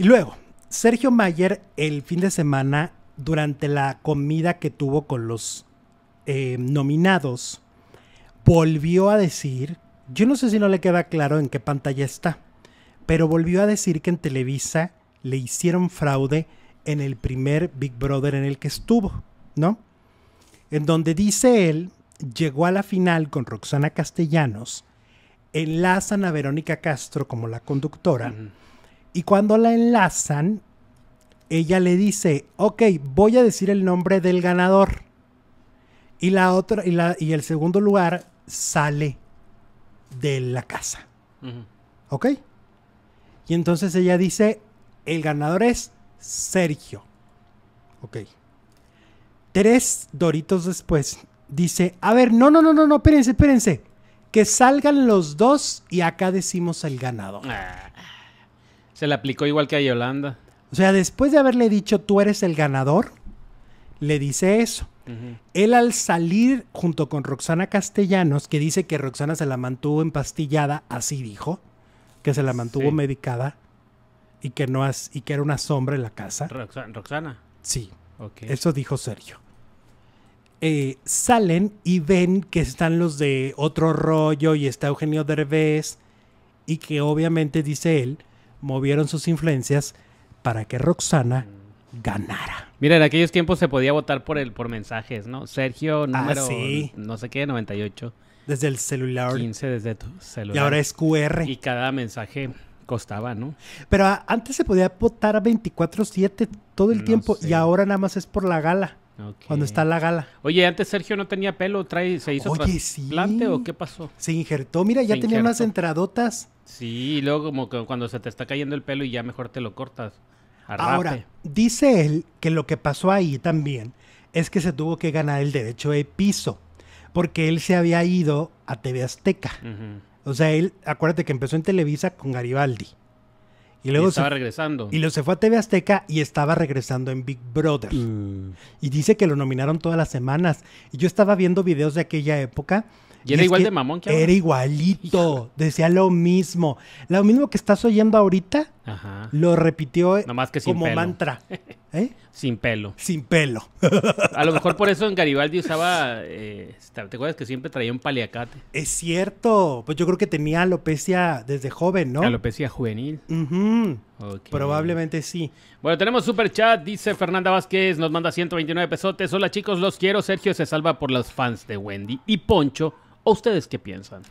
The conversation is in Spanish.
Y luego, Sergio Mayer el fin de semana, durante la comida que tuvo con los eh, nominados, volvió a decir, yo no sé si no le queda claro en qué pantalla está, pero volvió a decir que en Televisa le hicieron fraude en el primer Big Brother en el que estuvo, ¿no? En donde dice él, llegó a la final con Roxana Castellanos, enlazan a Verónica Castro como la conductora. Y cuando la enlazan, ella le dice, ok, voy a decir el nombre del ganador. Y, la otra, y, la, y el segundo lugar sale de la casa. ¿Ok? Y entonces ella dice, el ganador es Sergio. Ok. Tres doritos después dice, a ver, no, no, no, no, no, espérense, espérense. Que salgan los dos y acá decimos el ganador. Ah. Se le aplicó igual que a Yolanda. O sea, después de haberle dicho tú eres el ganador, le dice eso. Él al salir junto con Roxana Castellanos, que dice que Roxana se la mantuvo empastillada, así dijo, que se la mantuvo medicada y que no y que era una sombra en la casa. Roxana. Sí. Eso dijo Sergio. Eh, salen y ven que están los de otro rollo y está Eugenio Derbez y que obviamente dice él movieron sus influencias para que Roxana mm. ganara. Mira, en aquellos tiempos se podía votar por el por mensajes, ¿no? Sergio ah, número sí. no sé qué, 98. Desde el celular. 15 desde tu celular. Y ahora es QR. Y cada mensaje costaba, ¿no? Pero antes se podía votar a 24/7 todo el tiempo y ahora nada más es por la gala. Cuando está la gala. Oye, antes Sergio no tenía pelo, trae, se hizo Oye, o qué pasó? Se injertó, mira, ya tenía unas entradotas. Sí, y luego como que cuando se te está cayendo el pelo y ya mejor te lo cortas. Ahora, dice él que lo que pasó ahí también es que se tuvo que ganar el derecho de piso, porque él se había ido a TV Azteca. O sea, él, acuérdate que empezó en Televisa con Garibaldi. Y luego estaba regresando. Y luego se fue a TV Azteca y estaba regresando en Big Brother. Mm. Y dice que lo nominaron todas las semanas. Y yo estaba viendo videos de aquella época y, era igual de mamón que ahora. Era igualito, decía lo mismo. Lo mismo que estás oyendo ahorita, lo repitió como mantra. ¿eh? Sin pelo. Sin pelo. A lo mejor por eso en Garibaldi usaba, eh, ¿te acuerdas que siempre traía un paliacate? Es cierto, pues yo creo que tenía alopecia desde joven, ¿no? Alopecia juvenil. Probablemente sí. Bueno, tenemos super chat, dice Fernanda Vázquez, nos manda 129 pesotes. Hola chicos, los quiero. Sergio se salva por los fans de Wendy y Poncho ustedes qué piensan?